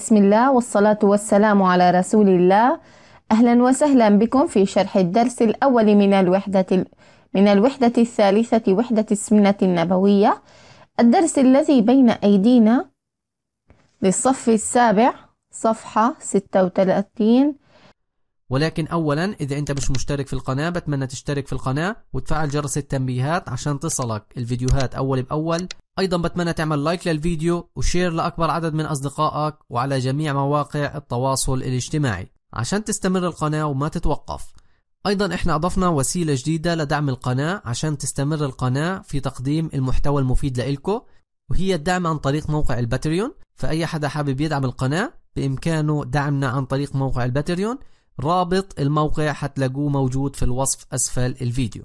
بسم الله والصلاة والسلام على رسول الله أهلا وسهلا بكم في شرح الدرس الأول من الوحدة من الوحدة الثالثة وحدة السنة النبوية الدرس الذي بين أيدينا للصف السابع صفحة 36 ولكن أولا إذا أنت مش مشترك في القناة بتمنى تشترك في القناة وتفعل جرس التنبيهات عشان تصلك الفيديوهات أول بأول أيضا بتمنى تعمل لايك للفيديو وشير لأكبر عدد من أصدقائك وعلى جميع مواقع التواصل الاجتماعي عشان تستمر القناة وما تتوقف أيضا إحنا أضفنا وسيلة جديدة لدعم القناة عشان تستمر القناة في تقديم المحتوى المفيد لإلكو وهي الدعم عن طريق موقع الباتريون فأي حدا حابب يدعم القناة بإمكانه دعمنا عن طريق موقع الباتريون رابط الموقع حتلاقوه موجود في الوصف أسفل الفيديو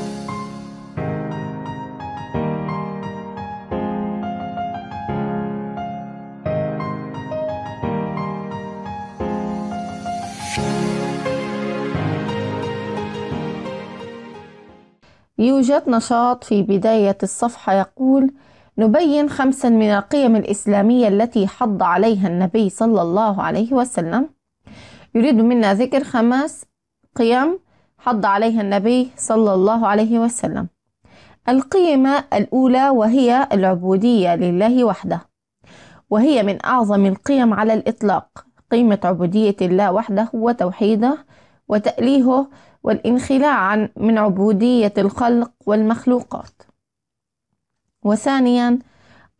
يوجد نشاط في بداية الصفحة يقول نبين خمسا من القيم الإسلامية التي حض عليها النبي صلى الله عليه وسلم يريد منا ذكر خمس قيم حض عليها النبي صلى الله عليه وسلم القيمة الأولى وهي العبودية لله وحده وهي من أعظم القيم على الإطلاق قيمة عبودية الله وحده وتوحيده وتأليهه والانخلاع من عبودية الخلق والمخلوقات وثانيا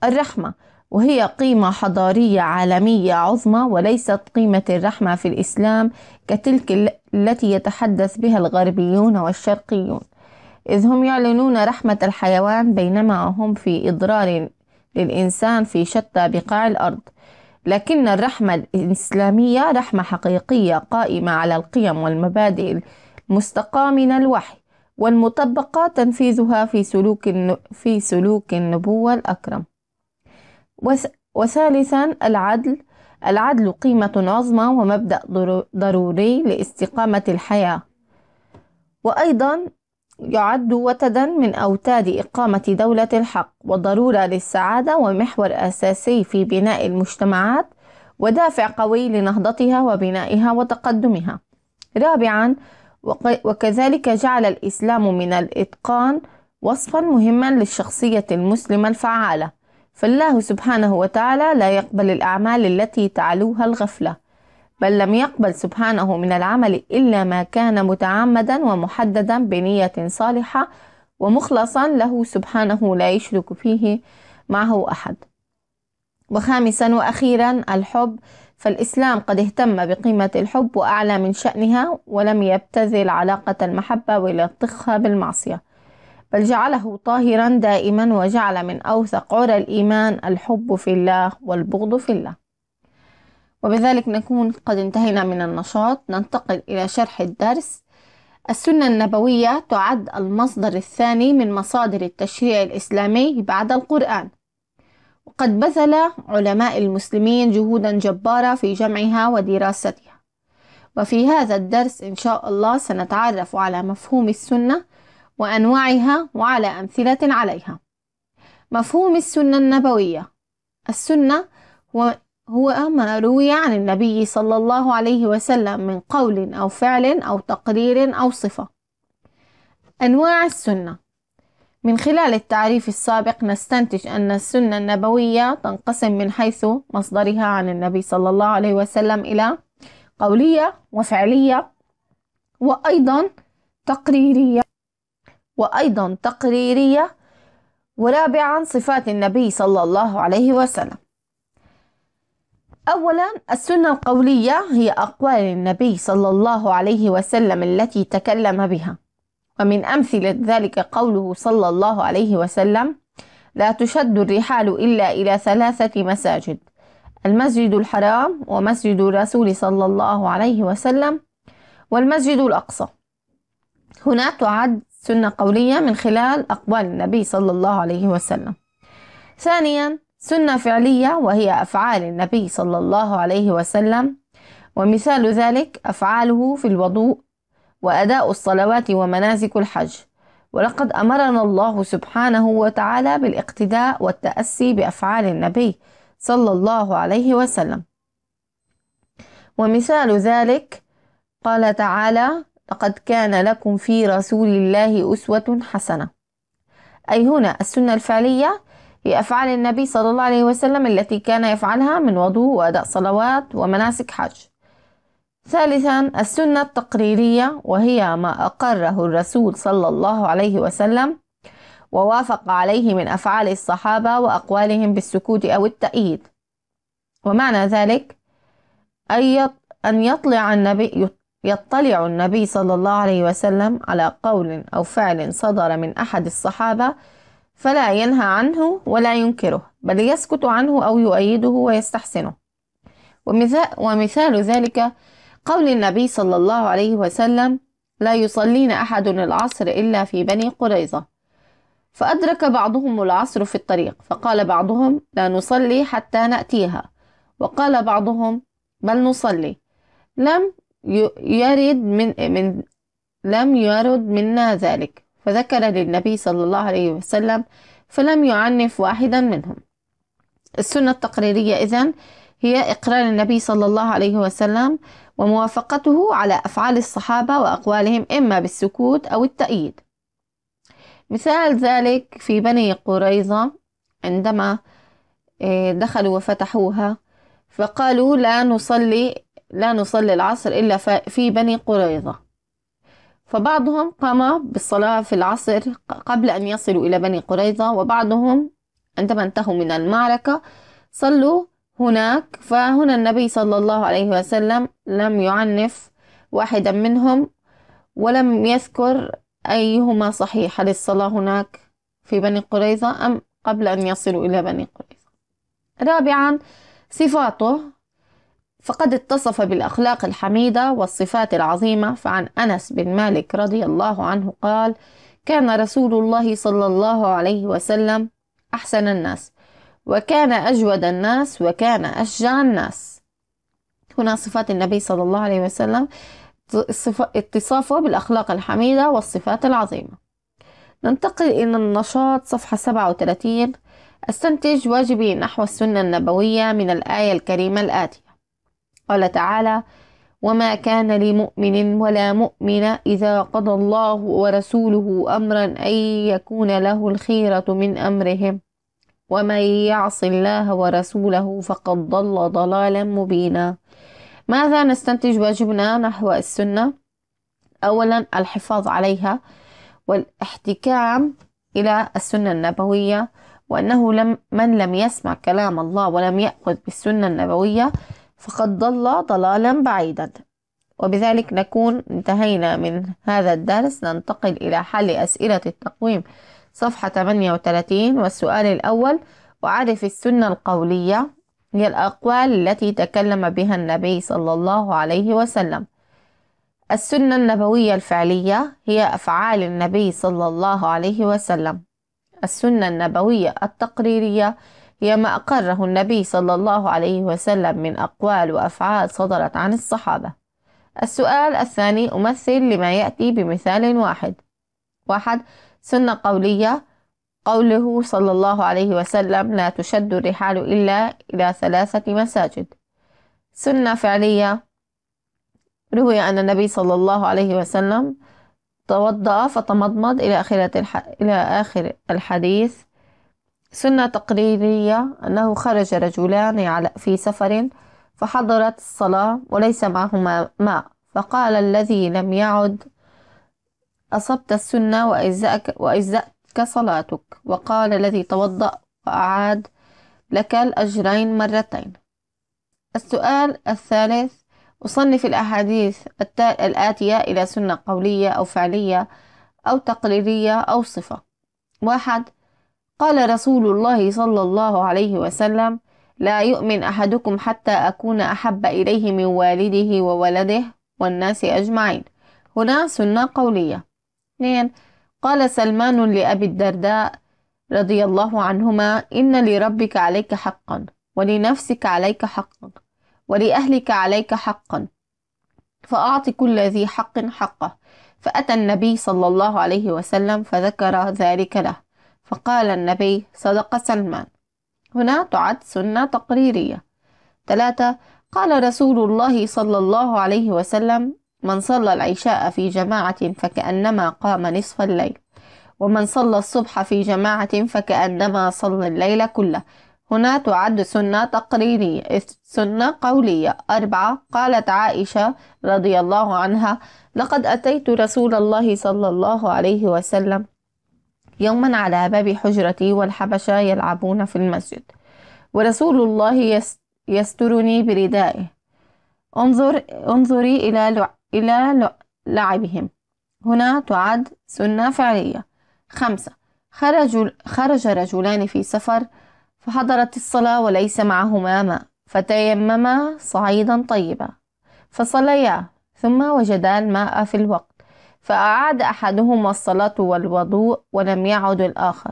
الرحمة وهي قيمة حضارية عالمية عظمى وليست قيمة الرحمة في الإسلام كتلك التي يتحدث بها الغربيون والشرقيون إذ هم يعلنون رحمة الحيوان بينما هم في إضرار للإنسان في شتى بقاع الأرض لكن الرحمة الإسلامية رحمة حقيقية قائمة على القيم والمبادئ المستقاة من الوحي والمطبقة تنفيذها في سلوك في سلوك النبوة الأكرم وثالثا العدل العدل قيمة عظمى ومبدأ ضروري لاستقامة الحياة وأيضا يعد وتدا من أوتاد إقامة دولة الحق وضرورة للسعادة ومحور أساسي في بناء المجتمعات ودافع قوي لنهضتها وبنائها وتقدمها. رابعا وكذلك جعل الإسلام من الإتقان وصفا مهما للشخصية المسلمة الفعالة، فالله سبحانه وتعالى لا يقبل الأعمال التي تعلوها الغفلة، بل لم يقبل سبحانه من العمل إلا ما كان متعمدا ومحددا بنية صالحة ومخلصا له سبحانه لا يشرك فيه معه أحد وخامسا وأخيرا الحب فالإسلام قد اهتم بقيمة الحب وأعلى من شأنها ولم يبتذل علاقة المحبة ويلطخها بالمعصية بل جعله طاهرا دائما وجعل من أوثق عرى الإيمان الحب في الله والبغض في الله وبذلك نكون قد انتهينا من النشاط ننتقل إلى شرح الدرس السنة النبوية تعد المصدر الثاني من مصادر التشريع الإسلامي بعد القرآن وقد بذل علماء المسلمين جهودا جبارة في جمعها ودراستها وفي هذا الدرس إن شاء الله سنتعرف على مفهوم السنة وأنواعها وعلى أمثلة عليها مفهوم السنة النبوية السنة هو هو ما روي عن النبي صلى الله عليه وسلم من قول أو فعل أو تقرير أو صفة أنواع السنة من خلال التعريف السابق نستنتج أن السنة النبوية تنقسم من حيث مصدرها عن النبي صلى الله عليه وسلم إلى قولية وفعلية وأيضا تقريرية وأيضا تقريرية ورابعا صفات النبي صلى الله عليه وسلم أولا السنة القولية هي أقوال النبي صلى الله عليه وسلم التي تكلم بها ومن أمثلة ذلك قوله صلى الله عليه وسلم لا تشد الرحال إلا إلى ثلاثة مساجد المسجد الحرام ومسجد الرسول صلى الله عليه وسلم والمسجد الأقصى هنا تعد سنة قولية من خلال أقوال النبي صلى الله عليه وسلم ثانيا سنة فعلية وهي أفعال النبي صلى الله عليه وسلم ومثال ذلك أفعاله في الوضوء وأداء الصلوات ومناسك الحج ولقد أمرنا الله سبحانه وتعالى بالاقتداء والتأسي بأفعال النبي صلى الله عليه وسلم ومثال ذلك قال تعالى لقد كان لكم في رسول الله أسوة حسنة أي هنا السنة الفعلية لأفعال النبي صلى الله عليه وسلم التي كان يفعلها من وضوء وأداء صلوات ومناسك حج ثالثا السنة التقريرية وهي ما أقره الرسول صلى الله عليه وسلم ووافق عليه من أفعال الصحابة وأقوالهم بالسكوت أو التأييد ومعنى ذلك أن يطلع النبي يطلع النبي صلى الله عليه وسلم على قول أو فعل صدر من أحد الصحابة فلا ينهى عنه ولا ينكره بل يسكت عنه أو يؤيده ويستحسنه ومثال ذلك قول النبي صلى الله عليه وسلم لا يصلين أحد العصر إلا في بني قريظة فأدرك بعضهم العصر في الطريق فقال بعضهم لا نصلي حتى نأتيها وقال بعضهم بل نصلي لم يرد من, من لم يرد منا ذلك فذكر للنبي صلى الله عليه وسلم فلم يعنف واحدا منهم السنة التقريرية إذن هي إقرار النبي صلى الله عليه وسلم وموافقته على أفعال الصحابة وأقوالهم إما بالسكوت أو التأييد مثال ذلك في بني قريظة عندما آه، دخلوا وفتحوها فقالوا لا نصلي لا نصلي العصر إلا في بني قريظة فبعضهم قام بالصلاة في العصر قبل أن يصلوا إلى بني قريظة وبعضهم عندما انتهوا من المعركة صلوا هناك فهنا النبي صلى الله عليه وسلم لم يعنف واحدا منهم ولم يذكر أيهما صحيح هل الصلاة هناك في بني قريظة أم قبل أن يصلوا إلى بني قريظة رابعا صفاته فقد اتصف بالأخلاق الحميدة والصفات العظيمة فعن أنس بن مالك رضي الله عنه قال كان رسول الله صلى الله عليه وسلم أحسن الناس وكان أجود الناس وكان أشجع الناس هنا صفات النبي صلى الله عليه وسلم اتصافه بالأخلاق الحميدة والصفات العظيمة ننتقل إلى النشاط صفحة 37 استنتج واجبي نحو السنة النبوية من الآية الكريمة الآتية قال تعالى وما كان لمؤمن ولا مؤمن إذا قضى الله ورسوله أمرا أن يكون له الخيرة من أمرهم ومن يعص الله ورسوله فقد ضل ضلالا مبينا ماذا نستنتج واجبنا نحو السنة أولا الحفاظ عليها والاحتكام إلى السنة النبوية وأنه لم من لم يسمع كلام الله ولم يأخذ بالسنة النبوية فقد ضل ضلالا بعيدا وبذلك نكون انتهينا من هذا الدرس ننتقل إلى حل أسئلة التقويم صفحة 38 والسؤال الأول وعرف السنة القولية هي الأقوال التي تكلم بها النبي صلى الله عليه وسلم السنة النبوية الفعلية هي أفعال النبي صلى الله عليه وسلم السنة النبوية التقريرية هي ما أقره النبي صلى الله عليه وسلم من أقوال وأفعال صدرت عن الصحابة السؤال الثاني أمثل لما يأتي بمثال واحد واحد سنة قولية قوله صلى الله عليه وسلم لا تشد الرحال إلا إلى ثلاثة مساجد سنة فعلية روي أن النبي صلى الله عليه وسلم توضأ فتمضمض إلى آخرة إلى آخر الحديث سنة تقريرية أنه خرج رجلان في سفر فحضرت الصلاة وليس معهما ماء فقال الذي لم يعد أصبت السنة وأجزأك, وأجزأتك صلاتك وقال الذي توضأ وأعاد لك الأجرين مرتين السؤال الثالث أصنف الأحاديث الآتية إلى سنة قولية أو فعلية أو تقريرية أو صفة واحد قال رسول الله صلى الله عليه وسلم لا يؤمن أحدكم حتى أكون أحب إليه من والده وولده والناس أجمعين هنا سنة قولية قال سلمان لأبي الدرداء رضي الله عنهما إن لربك عليك حقا ولنفسك عليك حقا ولأهلك عليك حقا فأعط كل ذي حق حقه فأتى النبي صلى الله عليه وسلم فذكر ذلك له فقال النبي صدق سلمان هنا تعد سنة تقريرية ثلاثة قال رسول الله صلى الله عليه وسلم من صلى العشاء في جماعة فكأنما قام نصف الليل ومن صلى الصبح في جماعة فكأنما صلى الليل كله هنا تعد سنة تقريرية سنة قولية أربعة قالت عائشة رضي الله عنها لقد أتيت رسول الله صلى الله عليه وسلم يوما على باب حجرتي والحبشة يلعبون في المسجد ورسول الله يسترني بردائه انظر انظري إلى إلى لعبهم هنا تعد سنة فعلية خمسة خرج, خرج رجلان في سفر فحضرت الصلاة وليس معهما ماء فتيمما صعيدا طيبا فصليا ثم وجدا الماء في الوقت فأعاد أحدهما الصلاة والوضوء ولم يعد الآخر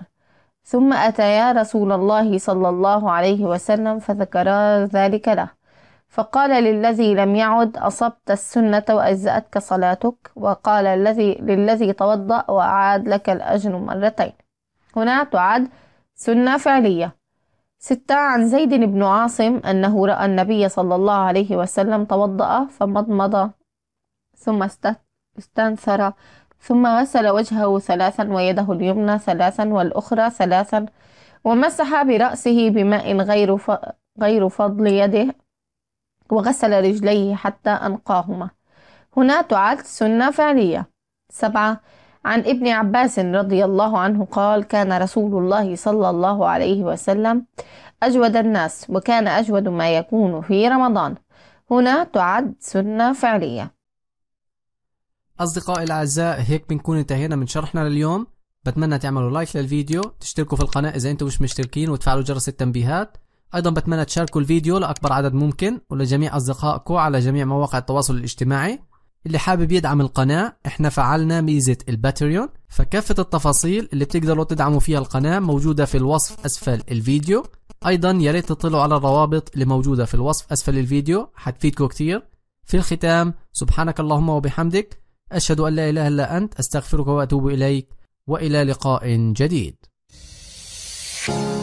ثم أتيا رسول الله صلى الله عليه وسلم فذكرا ذلك له فقال للذي لم يعد أصبت السنة وأجزأتك صلاتك وقال الذي للذي توضأ وأعاد لك الأجر مرتين هنا تعد سنة فعلية ستة عن زيد بن عاصم أنه رأى النبي صلى الله عليه وسلم توضأ فمضمض ثم استت استنثر ثم غسل وجهه ثلاثا ويده اليمنى ثلاثا والأخرى ثلاثا ومسح برأسه بماء غير ف... غير فضل يده وغسل رجليه حتى أنقاهما هنا تعد سنة فعلية سبعة عن ابن عباس رضي الله عنه قال كان رسول الله صلى الله عليه وسلم أجود الناس وكان أجود ما يكون في رمضان هنا تعد سنة فعلية أصدقائي الأعزاء هيك بنكون انتهينا من شرحنا لليوم بتمنى تعملوا لايك للفيديو تشتركوا في القناة إذا أنتم مش مشتركين وتفعلوا جرس التنبيهات أيضا بتمنى تشاركوا الفيديو لأكبر عدد ممكن ولجميع أصدقائكم على جميع مواقع التواصل الاجتماعي اللي حابب يدعم القناة احنا فعلنا ميزة الباتريون فكافة التفاصيل اللي بتقدروا تدعموا فيها القناة موجودة في الوصف أسفل الفيديو أيضا يا ريت تطلعوا على الروابط اللي موجودة في الوصف أسفل الفيديو حتفيدكم كتير في الختام سبحانك اللهم وبحمدك أشهد أن لا إله إلا أنت أستغفرك وأتوب إليك وإلى لقاء جديد. thank you